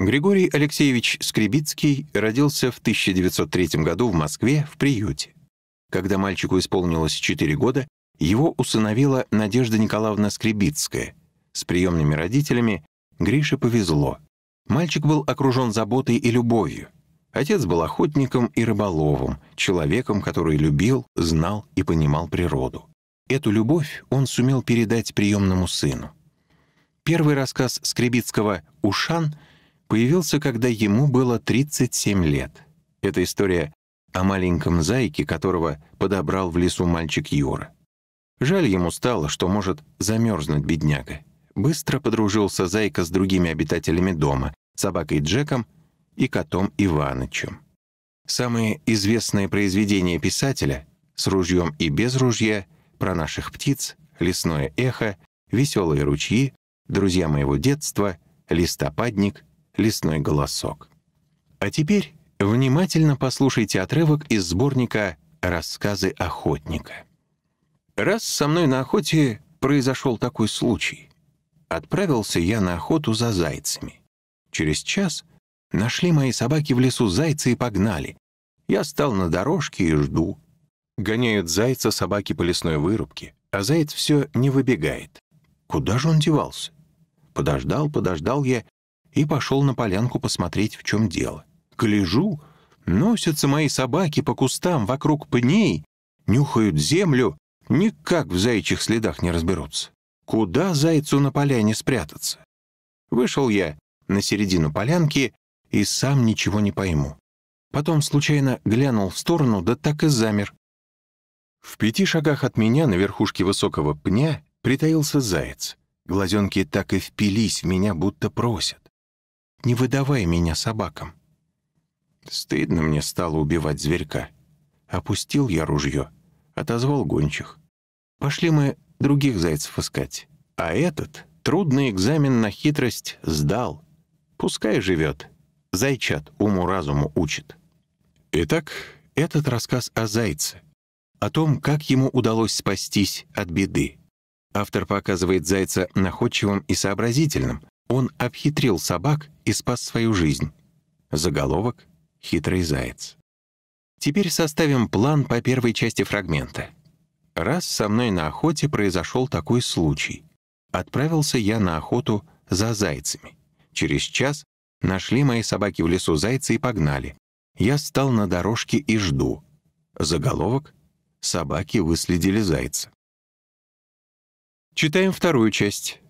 Григорий Алексеевич Скребицкий родился в 1903 году в Москве в приюте. Когда мальчику исполнилось 4 года, его усыновила Надежда Николаевна Скребицкая. С приемными родителями Грише повезло. Мальчик был окружен заботой и любовью. Отец был охотником и рыболовом, человеком, который любил, знал и понимал природу. Эту любовь он сумел передать приемному сыну. Первый рассказ Скребицкого «Ушан» — появился, когда ему было 37 лет. Это история о маленьком зайке, которого подобрал в лесу мальчик Юра. Жаль ему стало, что может замерзнуть бедняга. Быстро подружился зайка с другими обитателями дома, собакой Джеком и котом Иванычем. Самые известные произведения писателя «С ружьем и без ружья», «Про наших птиц», «Лесное эхо», «Веселые ручьи», «Друзья моего детства», «Листопадник», лесной голосок. А теперь внимательно послушайте отрывок из сборника «Рассказы охотника». Раз со мной на охоте произошел такой случай. Отправился я на охоту за зайцами. Через час нашли мои собаки в лесу зайцы и погнали. Я стал на дорожке и жду. Гоняют зайца собаки по лесной вырубке, а заяц все не выбегает. Куда же он девался? Подождал, подождал я и пошел на полянку посмотреть, в чем дело. Гляжу, носятся мои собаки по кустам вокруг пней, нюхают землю, никак в зайчих следах не разберутся. Куда зайцу на поляне спрятаться? Вышел я на середину полянки и сам ничего не пойму. Потом случайно глянул в сторону, да так и замер. В пяти шагах от меня на верхушке высокого пня притаился заяц. Глазенки так и впились в меня, будто просят. Не выдавай меня собакам». Стыдно мне стало убивать зверька. Опустил я ружье, отозвал гончих. «Пошли мы других зайцев искать. А этот трудный экзамен на хитрость сдал. Пускай живет. Зайчат уму-разуму учит». Итак, этот рассказ о зайце, о том, как ему удалось спастись от беды. Автор показывает зайца находчивым и сообразительным, он обхитрил собак и спас свою жизнь. Заголовок «Хитрый заяц». Теперь составим план по первой части фрагмента. Раз со мной на охоте произошел такой случай. Отправился я на охоту за зайцами. Через час нашли мои собаки в лесу зайца и погнали. Я стал на дорожке и жду. Заголовок «Собаки выследили зайца». Читаем вторую часть.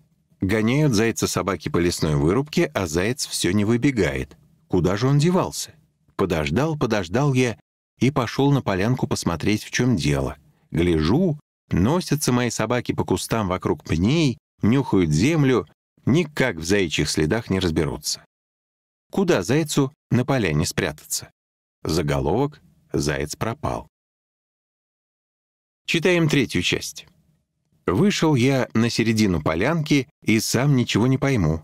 Гоняют зайца собаки по лесной вырубке, а заяц все не выбегает. Куда же он девался? Подождал, подождал я и пошел на полянку посмотреть, в чем дело. Гляжу, носятся мои собаки по кустам вокруг пней, нюхают землю, никак в заячьих следах не разберутся. Куда зайцу на поляне спрятаться? Заголовок «Заяц пропал». Читаем третью часть. Вышел я на середину полянки и сам ничего не пойму.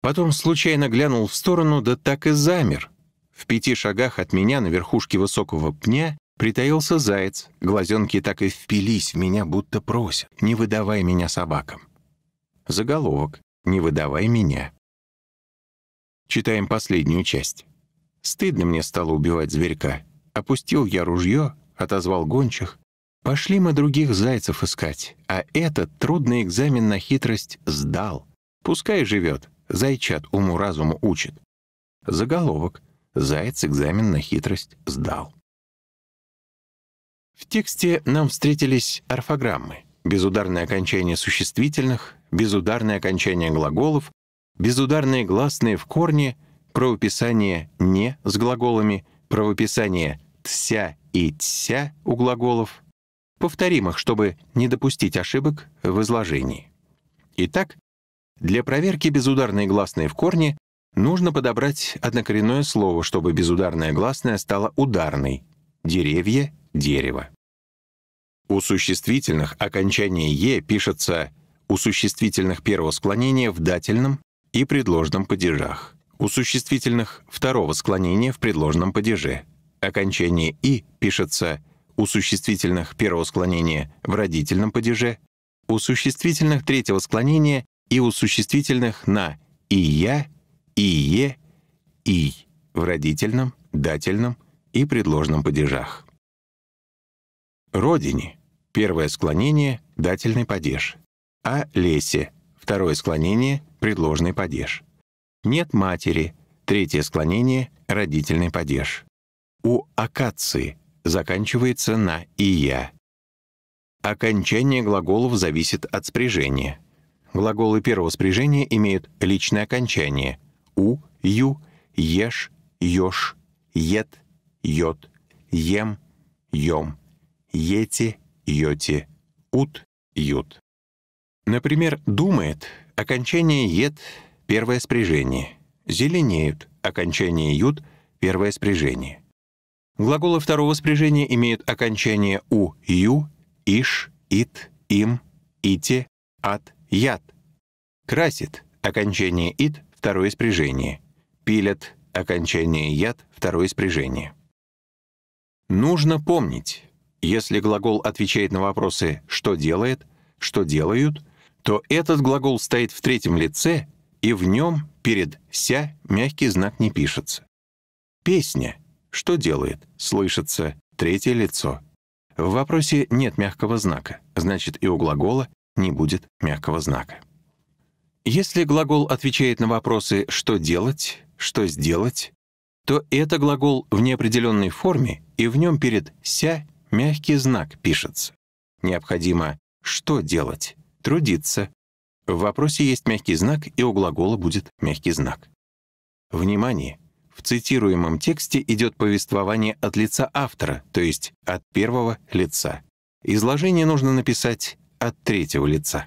Потом случайно глянул в сторону, да так и замер. В пяти шагах от меня на верхушке высокого пня притаился заяц. Глазенки так и впились в меня, будто просят. «Не выдавай меня собакам». Заголовок «Не выдавай меня». Читаем последнюю часть. «Стыдно мне стало убивать зверька. Опустил я ружье, отозвал гончих, Пошли мы других зайцев искать, а этот трудный экзамен на хитрость сдал. Пускай живет, зайчат уму-разуму учит. Заголовок. Заяц экзамен на хитрость сдал. В тексте нам встретились орфограммы, безударное окончание существительных, безударное окончание глаголов, безударные гласные в корне, правописание «не» с глаголами, правописание «тся» и «тся» у глаголов, Повторим их, чтобы не допустить ошибок в изложении. Итак, для проверки безударной гласной в корне нужно подобрать однокоренное слово, чтобы безударная гласная стала ударной. Деревья — дерево. У существительных окончание «е» пишется у существительных первого склонения в дательном и предложном падежах, у существительных второго склонения в предложном падеже. Окончание «и» пишется у существительных первого склонения в родительном падеже, у существительных третьего склонения и у существительных на «и я», «и е», «и» в родительном, дательном и предложном падежах. Родине — первое склонение, дательный падеж, а лесе — второе склонение, предложный падеж. Нет матери — третье склонение, родительный падеж. У акации заканчивается на «ия». Окончание глаголов зависит от спряжения. Глаголы первого спряжения имеют личное окончание «у», «ю», еш ёш ет «йод», «ем», «ём», «ете», «йоте», «ут», «ют». Например, «думает» — окончание ет первое спряжение. «Зеленеют» — окончание «ют» — первое спряжение. Глаголы второго спряжения имеют окончание «у», «ю», «иш», «ит», «им», «ите», «ат», «ят». «Красит» — окончание «ит», второе спряжение. «Пилят» — окончание «ят», второе спряжение. Нужно помнить, если глагол отвечает на вопросы «что делает», «что делают», то этот глагол стоит в третьем лице, и в нем перед «ся» мягкий знак не пишется. «Песня» Что делает? Слышится. Третье лицо. В вопросе нет мягкого знака, значит и у глагола не будет мягкого знака. Если глагол отвечает на вопросы «что делать?», «что сделать?», то это глагол в неопределенной форме, и в нем перед «ся» мягкий знак пишется. Необходимо «что делать?», «трудиться». В вопросе есть мягкий знак, и у глагола будет мягкий знак. Внимание! В цитируемом тексте идет повествование от лица автора, то есть от первого лица. Изложение нужно написать от третьего лица.